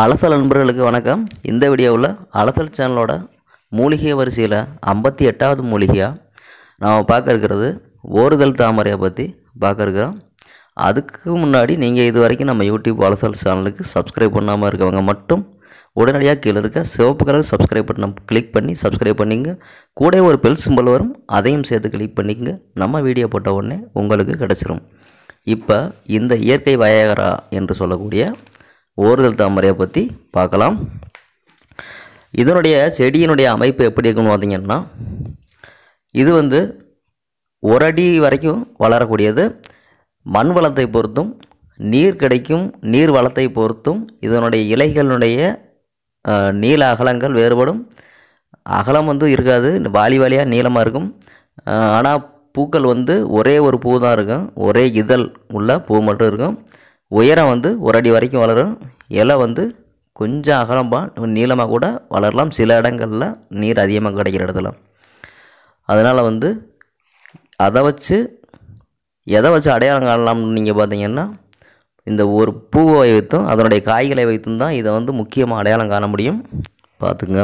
அலசல் நண்பர்களுக்கு வணக்கம் இந்த வீடியோவில் அலசல் சேனலோட மூலிகை வரிசையில் ஐம்பத்தி எட்டாவது மூலிகையாக நாம் பார்க்க இருக்கிறது ஓறுதல் தாமரையை பற்றி பார்க்க இருக்கிறோம் அதுக்கு முன்னாடி நீங்கள் இது வரைக்கும் நம்ம யூடியூப் அலசல் சேனலுக்கு சப்ஸ்கிரைப் பண்ணாமல் இருக்கவங்க மட்டும் உடனடியாக கீழே இருக்க சிவப்பு கலர் சப்ஸ்கிரைப் பட்டன் கிளிக் பண்ணி சப்ஸ்கிரைப் பண்ணிங்க கூட ஒரு பெல் சிம்பல் வரும் அதையும் சேர்த்து கிளிக் பண்ணிக்கங்க நம்ம வீடியோ போட்ட உடனே உங்களுக்கு கிடச்சிரும் இப்போ இந்த இயற்கை வயகரா என்று சொல்லக்கூடிய ஓறுதல் தாமரையை பற்றி பார்க்கலாம் இதனுடைய செடியினுடைய அமைப்பு எப்படி இருக்குன்னு பார்த்தீங்கன்னா இது வந்து ஒரு அடி வரைக்கும் வளரக்கூடியது மண் வளத்தை பொறுத்தும் நீர் கிடைக்கும் நீர் வளத்தை பொறுத்தும் இதனுடைய இலைகளுடைய நீள அகலங்கள் வேறுபடும் அகலம் வந்து இருக்காது வாலி வாலியாக நீளமாக இருக்கும் ஆனால் பூக்கள் வந்து ஒரே ஒரு பூ தான் இருக்கும் ஒரே இதழ் உள்ள பூ மட்டும் இருக்கும் உயரம் வந்து ஒரு அடி வரைக்கும் வளரும் இலை வந்து கொஞ்சம் அகலமாக நீளமாக கூட வளரலாம் சில இடங்களில் நீர் அதிகமாக கிடைக்கிற இடத்துல அதனால் வந்து அதை வச்சு எதை வச்சு அடையாளம் காணலாம்னு நீங்கள் பார்த்தீங்கன்னா இந்த ஒரு பூவை வைத்தும் அதனுடைய காய்களை வைத்தும் தான் இதை வந்து முக்கியமாக அடையாளம் காண முடியும் பார்த்துங்க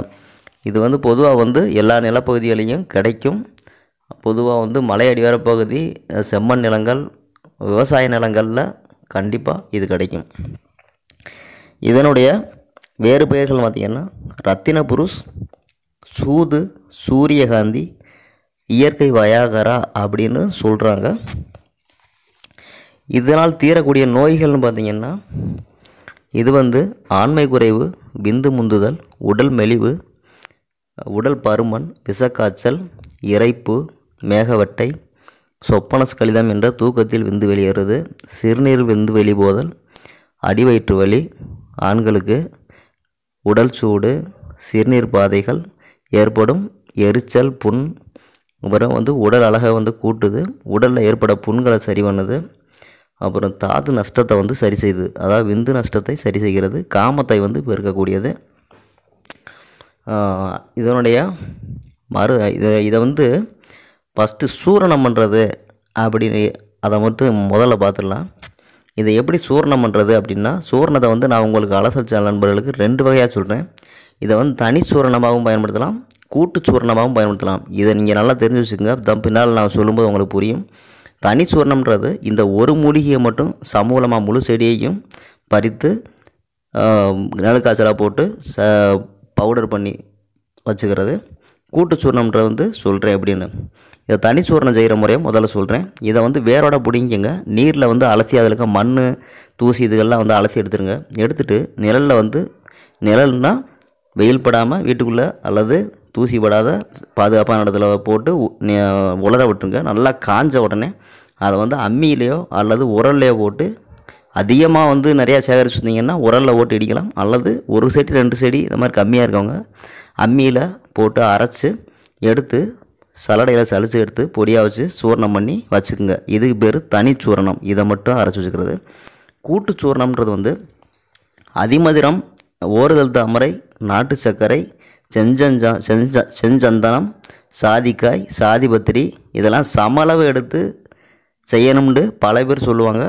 இது வந்து பொதுவாக வந்து எல்லா நிலப்பகுதிகளையும் கிடைக்கும் பொதுவாக வந்து மலை அடிவார பகுதி செம்மண் நிலங்கள் விவசாய நிலங்களில் கண்டிப்பாக இது கிடைக்கும் இதனுடைய வேறு பெயர்கள் பார்த்திங்கன்னா ரத்தினபுருஷ் சூது சூரியகாந்தி இயற்கை வயாகரா அப்படின்னு சொல்கிறாங்க இதனால் தீரக்கூடிய நோய்கள்னு பார்த்திங்கன்னா இது வந்து ஆண்மை குறைவு விந்து முந்துதல் உடல் மெலிவு உடல் பருமன் விஷக்காய்ச்சல் இறைப்பு மேகவட்டை சொப்பனஸ் கலிதம் என்ற தூக்கத்தில் விந்து வெளியேறுது சிறுநீர் விந்து வெளிபோதல் அடிவயிற்று வலி ஆண்களுக்கு உடல் சூடு சிறுநீர் பாதைகள் ஏற்படும் எரிச்சல் புண் அப்புறம் வந்து உடல் அழகை வந்து கூட்டுது உடலில் ஏற்பட புண்களை சரி பண்ணுது அப்புறம் தாது நஷ்டத்தை வந்து சரி செய்யுது அதாவது விந்து நஷ்டத்தை சரி செய்கிறது காமத்தை வந்து பெருக்கக்கூடியது இதனுடைய மறு இதை இதை வந்து ஃபஸ்ட்டு சூரணம் பண்ணுறது அப்படின்னு அதை மட்டும் முதல்ல பார்த்துடலாம் இதை எப்படி சூர்ணம் பண்ணுறது அப்படின்னா சூர்ணத்தை வந்து நான் உங்களுக்கு அலசல் சேனல் நண்பர்களுக்கு ரெண்டு வகையாக சொல்கிறேன் இதை வந்து தனி சூரணமாகவும் பயன்படுத்தலாம் கூட்டு சூர்ணமாகவும் பயன்படுத்தலாம் இதை நீங்கள் நல்லா தெரிஞ்சு வச்சுக்கோங்க தம் பின்னால் நான் சொல்லும்போது உங்களுக்கு புரியும் தனி சூர்ணம்ன்றது இந்த ஒரு மூலிகையை மட்டும் சமூலமாக முழு செடியையும் பறித்து நிழல் காய்ச்சலாக போட்டு ச பவுடர் பண்ணி வச்சுக்கிறது கூட்டு சூர்ணம்ன்றது வந்து சொல்கிறேன் அப்படின்னு இதை தனி சூரணம் செய்கிற முறையை முதல்ல சொல்கிறேன் இதை வந்து வேரோட பிடிங்கிங்க நீரில் வந்து அலசி அதில் இருக்க மண் தூசி இதுகள்லாம் வந்து அலசி எடுத்துருங்க எடுத்துகிட்டு நிழலில் வந்து நிழல்னால் வெயில் படாமல் வீட்டுக்குள்ளே அல்லது தூசி படாத பாதுகாப்பான இடத்துல போட்டு உலர விட்டுருங்க நல்லா காஞ்ச உடனே அதை வந்து அம்மியிலையோ அல்லது உரல்லையோ போட்டு அதிகமாக வந்து நிறையா சேகரிச்சுருந்தீங்கன்னா உரலில் ஓட்டு இடிக்கலாம் அல்லது ஒரு செடி ரெண்டு செடி இந்த மாதிரி கம்மியாக இருக்கவங்க அம்மியில் போட்டு அரைச்சி எடுத்து சலடையில் சலிச்சு எடுத்து பொடியாக வச்சு சூர்ணம் பண்ணி வச்சுக்கோங்க இதுக்கு பேர் தனி சூரணம் இதை மட்டும் அரைச்சி வச்சுக்கிறது கூட்டு சூரணம்ன்றது வந்து அதிமதிரம் ஓறுதல் தாமரை நாட்டு சர்க்கரை செஞ்சஞ்சா செஞ்ச செஞ்சந்தனம் சாதிக்காய் சாதிபத்திரி இதெல்லாம் சமளவு எடுத்து செய்யணும்னு பல பேர் சொல்லுவாங்க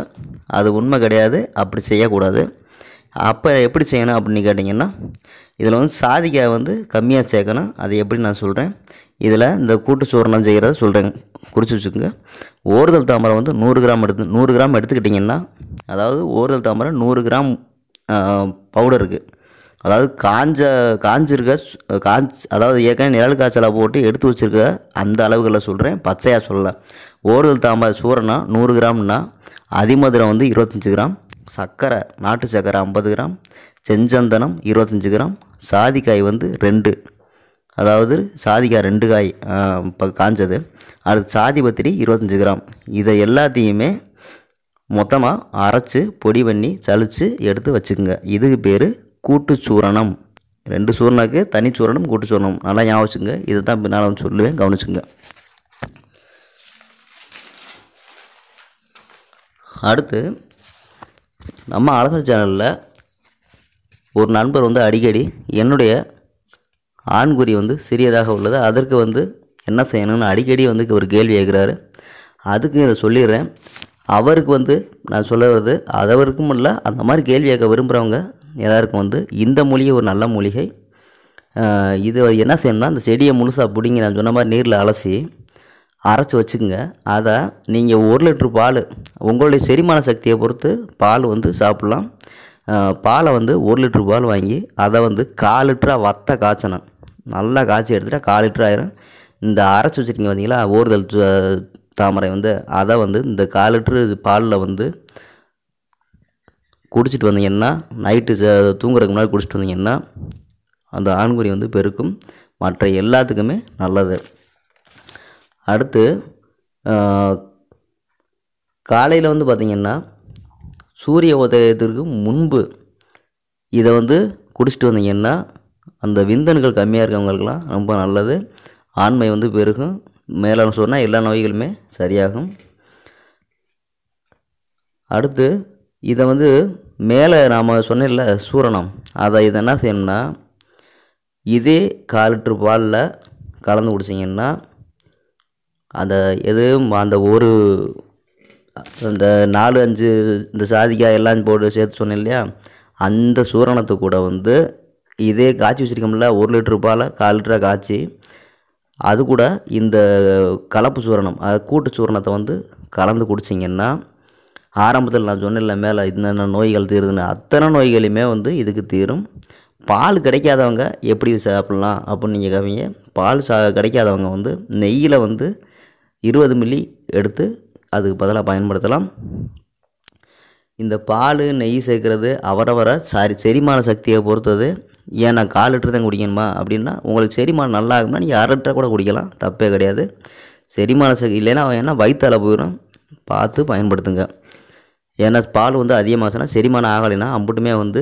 அது உண்மை கிடையாது அப்படி செய்யக்கூடாது அப்போ எப்படி செய்யணும் அப்படின்னு கேட்டிங்கன்னா இதில் வந்து சாதிக்காய் வந்து கம்மியாக சேர்க்கணும் அது எப்படி நான் சொல்கிறேன் இதில் இந்த கூட்டு சூரணம் செய்கிறத சொல்கிறேங்க குறித்து வச்சுக்கோங்க ஓறுதல் தாமரை வந்து நூறு கிராம் எடுத்து நூறு கிராம் எடுத்துக்கிட்டிங்கன்னா அதாவது ஓறுதல் தாமரை நூறு கிராம் பவுடர் இருக்குது அதாவது காஞ்ச காஞ்சிருக்க காஞ்ச் அதாவது ஏற்கனவே நிழல் காய்ச்சலாக போட்டு எடுத்து வச்சுருக்க அந்த அளவுகளில் சொல்கிறேன் பச்சையாக சொல்லலை ஓறுதல் தாமரை சூரணம் நூறு கிராம்னா அதிமதுரம் வந்து இருபத்தஞ்சி கிராம் சர்க்கரை நாட்டு சர்க்கரை ஐம்பது கிராம் செஞ்சந்தனம் இருபத்தஞ்சி கிராம் சாதிக்காய் வந்து ரெண்டு அதாவது சாதிக்காய் ரெண்டு காய் இப்போ காஞ்சது அடுத்து சாதி பத்திரி இருபத்தஞ்சி கிராம் இதை எல்லாத்தையுமே மொத்தமாக அரைச்சி பொடி பண்ணி சலித்து எடுத்து வச்சுக்கோங்க இதுக்கு பேர் கூட்டுச்சூரணம் ரெண்டு சூரணக்கு தனி சூரணம் கூட்டு சூரணம் நல்லா ஞாபகம் வச்சுங்க இதை தான் பின்னால் வந்து சொல்லுவேன் கவனிச்சுங்க அடுத்து நம்ம அழகர் சேனலில் ஒரு நண்பர் வந்து அடிக்கடி என்னுடைய ஆண்குறி வந்து சிறியதாக உள்ளது அதற்கு வந்து என்ன செய்யணும்னு அடிக்கடி வந்து ஒரு கேள்வி கேட்குறாரு அதுக்கு இதை சொல்லிடுறேன் அவருக்கு வந்து நான் சொல்ல வருது அதவருக்கும் இல்லை அந்த மாதிரி கேள்வி கேட்க விரும்புகிறவங்க எல்லாருக்கும் வந்து இந்த மூலிகை ஒரு நல்ல மூலிகை இது என்ன செய்யணும்னா அந்த செடியை முழுசாக பிடிங்கி நான் சொன்ன மாதிரி நீரில் அலசி அரைச்சி வச்சுக்கோங்க அதை நீங்கள் ஒரு லிட்ரு பால் உங்களுடைய செரிமான சக்தியை பொறுத்து பால் வந்து சாப்பிட்லாம் பாலை வந்து ஒரு லிட்ரு பால் வாங்கி அதை வந்து கால் லிட்டராக வத்த காய்ச்சணும் நல்லா காய்ச்சி எடுத்துகிட்டு கால் லிட்டர் ஆயிரும் இந்த அரைச்சி வச்சுருக்கீங்க பார்த்தீங்களா ஓறுதல் தாமரை வந்து அதை வந்து இந்த கால் லிட்ரு பாலில் வந்து குடிச்சிட்டு வந்தீங்கன்னா நைட்டு தூங்குறதுக்கு முன்னாடி குடிச்சிட்டு வந்தீங்கன்னா அந்த ஆண்குறி வந்து பெருக்கும் மற்ற எல்லாத்துக்குமே நல்லது அடுத்து காலையில் வந்து பார்த்திங்கன்னா சூரிய உதயத்திற்கு முன்பு இதை வந்து குடிச்சிட்டு வந்தீங்கன்னா அந்த விந்தணுக்கள் கம்மியாக இருக்கவங்களுக்கெல்லாம் ரொம்ப நல்லது ஆண்மை வந்து பெருகும் மேலான சொன்னால் எல்லா நோய்களுமே சரியாகும் அடுத்து இதை வந்து மேலே நாம் சொன்ன சூரணம் அதை இதை என்ன செய்யணும்னா இதே கால் லிட்ரு பாலில் கலந்து குடிச்சிங்கன்னா அந்த எதுவும் அந்த ஒரு அந்த நாலு அஞ்சு இந்த சாதிக்காய் எல்லாம் போட்டு சேர்த்து சொன்னேன் இல்லையா அந்த சூரணத்தை கூட வந்து இதே காய்ச்சி வச்சுருக்கோம்ல ஒரு லிட்டர் ரூபாயில் கால் லிட்டராக காய்ச்சி அது கூட இந்த கலப்பு சூரணம் கூட்டு சூரணத்தை வந்து கலந்து குடிச்சிங்கன்னா ஆரம்பத்தில் நான் சொன்னேன்ல மேலே என்னென்ன நோய்கள் தீருதுன்னு அத்தனை நோய்களையுமே வந்து இதுக்கு தீரும் பால் கிடைக்காதவங்க எப்படி சாப்பிட்லாம் அப்படின்னு நீங்கள் கவிங்க பால் சா கிடைக்காதவங்க வந்து நெய்யில் வந்து இருபது மில்லி எடுத்து அதுக்கு பதிலாக பயன்படுத்தலாம் இந்த பால் நெய் சேர்க்குறது அவரவரை சாரி செரிமான சக்தியை பொறுத்தது ஏன் நான் கால் லிட்டர் தான் குடிக்கணுமா அப்படின்னா உங்களுக்கு செரிமானம் நல்லா ஆகும்னா நீங்கள் அரை லிட்டரை கூட குடிக்கலாம் தப்பே கிடையாது செரிமான சக்தி இல்லைன்னா வயிற்று வயிற்றால் போயிடும் பார்த்து பயன்படுத்துங்க ஏன்னா பால் வந்து அதிகமாகனா செரிமானம் ஆகலைன்னா அம்புட்டுமே வந்து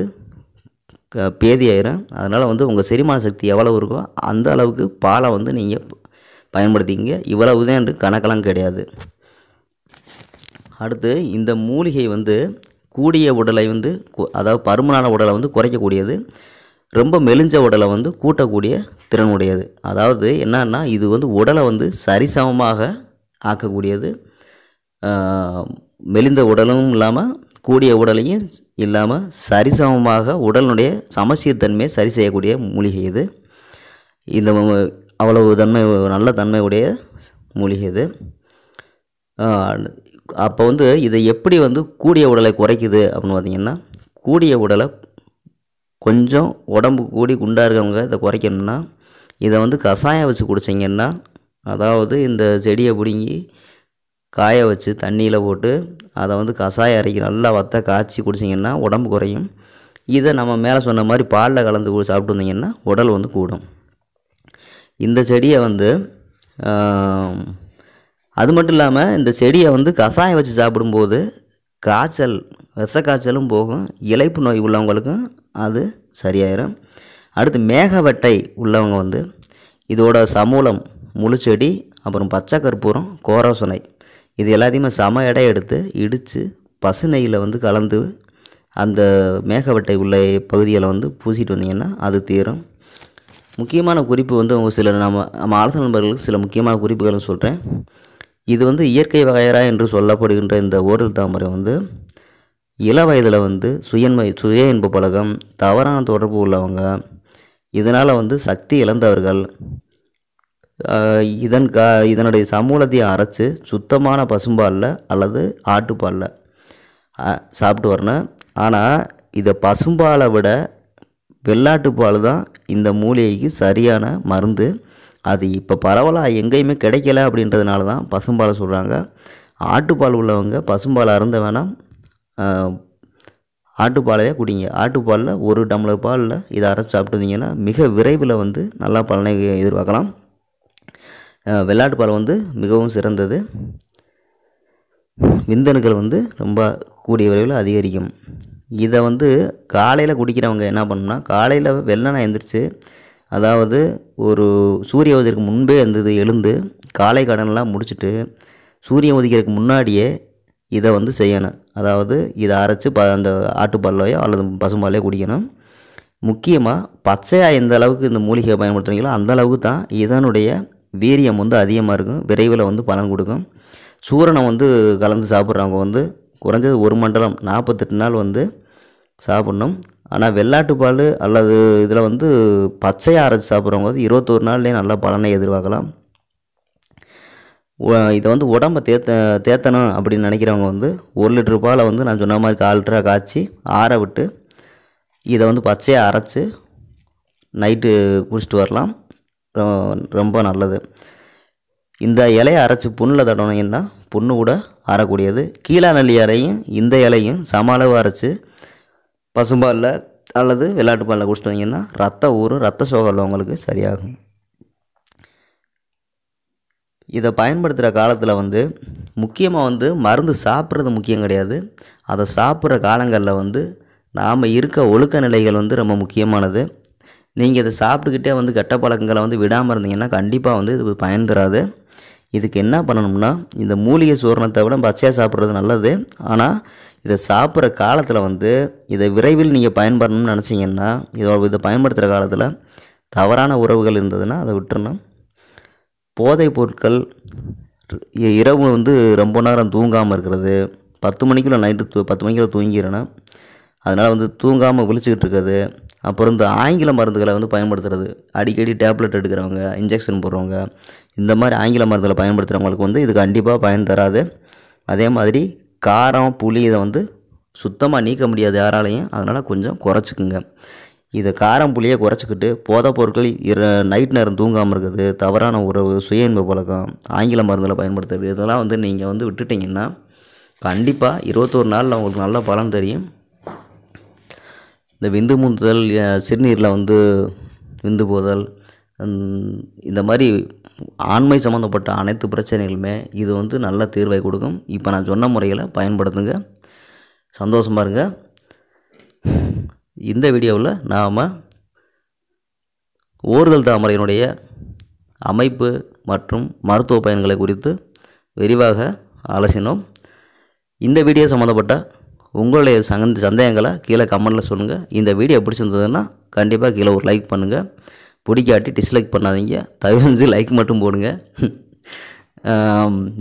பேதி ஆயிரும் அதனால் வந்து உங்கள் செரிமான சக்தி எவ்வளவு இருக்கோ அந்த அளவுக்கு பாலை வந்து நீங்கள் பயன்படுத்திக்கிங்க இவ்வளவு தான் என்று கணக்கெல்லாம் கிடையாது அடுத்து இந்த மூலிகை வந்து கூடிய உடலை வந்து அதாவது பருமனான உடலை வந்து குறைக்கக்கூடியது ரொம்ப மெலிஞ்ச உடலை வந்து கூட்டக்கூடிய திறன் உடையது அதாவது என்னன்னா இது வந்து உடலை வந்து சரிசமமாக ஆக்கக்கூடியது மெலிந்த உடலும் இல்லாமல் கூடிய உடலையும் இல்லாமல் சரிசமமாக உடலினுடைய சமச்சீர்த்தன்மையை சரி செய்யக்கூடிய மூலிகை இது இந்த அவ்வளவு தன்மை நல்ல தன்மையுடைய மூலிகை இது அப்போ வந்து இதை எப்படி வந்து கூடிய உடலை குறைக்குது அப்படின்னு பார்த்திங்கன்னா கூடிய உடலை கொஞ்சம் உடம்பு கூடி குண்டாக இருக்கவங்க இதை குறைக்கணும்னா இதை வந்து கஷாயம் வச்சு குடிச்சிங்கன்னா அதாவது இந்த செடியை பிடுங்கி காய வச்சு தண்ணியில் போட்டு அதை வந்து கஷாயம் அரைக்கி நல்லா வத்த காய்ச்சி குடிச்சிங்கன்னா உடம்பு குறையும் இதை நம்ம மேலே சொன்ன மாதிரி பாலில் கலந்து சாப்பிட்டு வந்தீங்கன்னா உடல் வந்து கூடும் இந்த செடியை வந்து அது மட்டும் இல்லாமல் இந்த செடியை வந்து கஷாயம் வச்சு சாப்பிடும்போது காய்ச்சல் விச காய்ச்சலும் போகும் இலைப்பு நோய் உள்ளவங்களுக்கும் அது சரியாயிரும் அடுத்து மேகவெட்டை உள்ளவங்க வந்து இதோட சமூலம் முழுச்செடி அப்புறம் பச்சை கற்பூரம் கோரசுனை இது எல்லாத்தையுமே சம எடை எடுத்து இடித்து நெய்யில் வந்து கலந்து அந்த மேகவெட்டை உள்ள பகுதியில் வந்து பூசிட்டு வந்தீங்கன்னா அது தீரும் முக்கியமான குறிப்பு வந்து அவங்க சில நம்ம நம்ம ஆலோசனை நண்பர்களுக்கு சில முக்கியமான குறிப்புகளும் சொல்கிறேன் இது வந்து இயற்கை வகையராக என்று சொல்லப்படுகின்ற இந்த ஓரல் தாமரை வந்து இள வயதில் வந்து சுயன்மை சுய இன்ப பழகம் தவறான தொடர்பு உள்ளவங்க இதனால் வந்து சக்தி இழந்தவர்கள் இதன் கா இதனுடைய சமூலத்தையும் அரைச்சி சுத்தமான பசும்பாலில் அல்லது ஆட்டுப்பாலில் சாப்பிட்டு வரணும் ஆனால் இதை பசும்பாலை விட வெள்ளாட்டுப்பால் தான் இந்த மூலிகைக்கு சரியான மருந்து அது இப்போ பரவலாக எங்கேயுமே கிடைக்கல அப்படின்றதுனால தான் பசும்பாலை சொல்கிறாங்க ஆட்டுப்பால் உள்ளவங்க பசும்பால் அருந்த வேணாம் ஆட்டுப்பாலையே குடிங்க ஆட்டுப்பாலில் ஒரு டம்ளர் பாலில் இதை அரைச்சி சாப்பிட்டுருந்தீங்கன்னா மிக விரைவில் வந்து நல்லா பலனை எதிர்பார்க்கலாம் வெள்ளாட்டு பால் வந்து மிகவும் சிறந்தது விந்தணுக்கள் வந்து ரொம்ப கூடிய விரைவில் அதிகரிக்கும் இதை வந்து காலையில் குடிக்கிறவங்க என்ன பண்ணணும்னா காலையில் வெள்ளனை எழுந்திரிச்சு அதாவது ஒரு சூரிய உதயத்துக்கு முன்பே இருந்தது எழுந்து காலை கடன்லாம் முடிச்சுட்டு சூரியன் உதிக்கிறதுக்கு முன்னாடியே இதை வந்து செய்யணும் அதாவது இதை அரைச்சி ப அந்த ஆட்டுப்பாலையோ அல்லது பசும்பாலையோ குடிக்கணும் முக்கியமாக பச்சையாக எந்த அளவுக்கு இந்த மூலிகையை பயன்படுத்துறீங்களோ அந்த அளவுக்கு தான் இதனுடைய வீரியம் வந்து அதிகமாக இருக்கும் விரைவில் வந்து பலன் கொடுக்கும் சூரனை வந்து கலந்து சாப்பிட்றவங்க வந்து குறைஞ்சது ஒரு மண்டலம் நாற்பத்தெட்டு நாள் வந்து சாப்பிட்ணும் ஆனால் வெள்ளாட்டு பால் அல்லது இதில் வந்து பச்சையாக அரைச்சி சாப்பிட்றவங்க வந்து இருபத்தொரு நாள்லேயே நல்லா பலனை எதிர்பார்க்கலாம் இதை வந்து உடம்ப தேத்த தேத்தணும் அப்படின்னு நினைக்கிறவங்க வந்து ஒரு லிட்டர் பாலை வந்து நான் சொன்ன மாதிரி கால் லிட்டராக காய்ச்சி ஆற விட்டு இதை வந்து பச்சையாக அரைச்சி நைட்டு குடிச்சிட்டு வரலாம் ரொம்ப நல்லது இந்த இலையை அரைச்சி புண்ணில் தடணும்னா புண்ணு கூட அறக்கூடியது கீழா நல்லி இலையும் இந்த இலையும் சம அளவு அரைச்சி பசும்பாலில் அல்லது விளையாட்டு பாலில் குடிச்சிட்டு வந்தீங்கன்னா ரத்த ஊறும் ரத்த சோகம் உள்ளவங்களுக்கு சரியாகும் இதை பயன்படுத்துகிற காலத்தில் வந்து முக்கியமாக வந்து மருந்து சாப்பிட்றது முக்கியம் கிடையாது அதை சாப்பிட்ற காலங்களில் வந்து நாம் இருக்க ஒழுக்க நிலைகள் வந்து ரொம்ப முக்கியமானது நீங்கள் இதை சாப்பிட்டுக்கிட்டே வந்து கெட்ட பழக்கங்களை வந்து விடாமல் இருந்தீங்கன்னா கண்டிப்பாக வந்து இது பயன் தராது இதுக்கு என்ன பண்ணணும்னா இந்த மூலிகை சூரணத்தை விட பச்சையாக சாப்பிட்றது நல்லது ஆனால் இதை சாப்பிட்ற காலத்தில் வந்து இதை விரைவில் நீங்கள் பயன்படணும்னு நினச்சிங்கன்னா இதோ இதை பயன்படுத்துகிற காலத்தில் தவறான உறவுகள் இருந்ததுன்னா அதை விட்டுறணும் போதை பொருட்கள் இரவு வந்து ரொம்ப நேரம் தூங்காமல் இருக்கிறது பத்து மணிக்குள்ளே நைட்டு தூ பத்து மணிக்குள்ளே தூங்கிடுறேன்னா அதனால் வந்து தூங்காமல் விழிச்சிக்கிட்டு இருக்கிறது அப்புறம் இந்த ஆங்கில மருந்துகளை வந்து பயன்படுத்துறது அடிக்கடி டேப்லெட் எடுக்கிறவங்க இன்ஜெக்ஷன் போடுறவங்க இந்த மாதிரி ஆங்கில மருந்துகளை பயன்படுத்துகிறவங்களுக்கு வந்து இது கண்டிப்பாக பயன் தராது அதே மாதிரி காரம் புளி இதை வந்து சுத்தமாக நீக்க முடியாது யாராலையும் அதனால் கொஞ்சம் குறைச்சிக்குங்க இதை காரம் புளியை குறைச்சிக்கிட்டு போதை பொருட்கள் இரு நைட் நேரம் தூங்காமல் இருக்குது தவறான உறவு சுய இன்ப பழக்கம் ஆங்கில மருந்தில் பயன்படுத்துறது இதெல்லாம் வந்து நீங்கள் வந்து விட்டுட்டிங்கன்னா கண்டிப்பாக இருபத்தோரு நாளில் உங்களுக்கு நல்ல பலன் தெரியும் இந்த விந்து முந்துதல் சிறுநீரில் வந்து விந்து போதல் இந்த மாதிரி ஆண்மை சம்மந்தப்பட்ட அனைத்து பிரச்சனைகளுமே இது வந்து நல்ல தீர்வை கொடுக்கும் இப்போ நான் சொன்ன முறையில் பயன்படுத்துங்க சந்தோஷமாக இருங்க இந்த வீடியோவில் நாம் ஓர்தல் தாமரையினுடைய அமைப்பு மற்றும் மருத்துவ பயன்களை குறித்து விரிவாக ஆலோசினோம் இந்த வீடியோ சம்மந்தப்பட்ட உங்களுடைய சங்க சந்தேகங்களை கீழே கமெண்ட்டில் சொல்லுங்கள் இந்த வீடியோ பிடிச்சிருந்ததுன்னா கண்டிப்பாக கீழே ஒரு லைக் பண்ணுங்கள் பிடிக்காட்டி டிஸ்லைக் பண்ணாதீங்க தவிர்த்து லைக் மட்டும் போடுங்க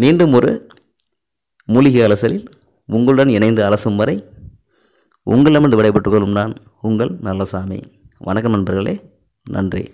மீண்டும் ஒரு மூலிகை அலசலில் உங்களுடன் இணைந்து அலசும் வரை உங்களிடமிருந்து விடைபெற்றுக் கொள்ளும் நான் உங்கள் நல்லசாமி வணக்கம் நண்பர்களே நன்றி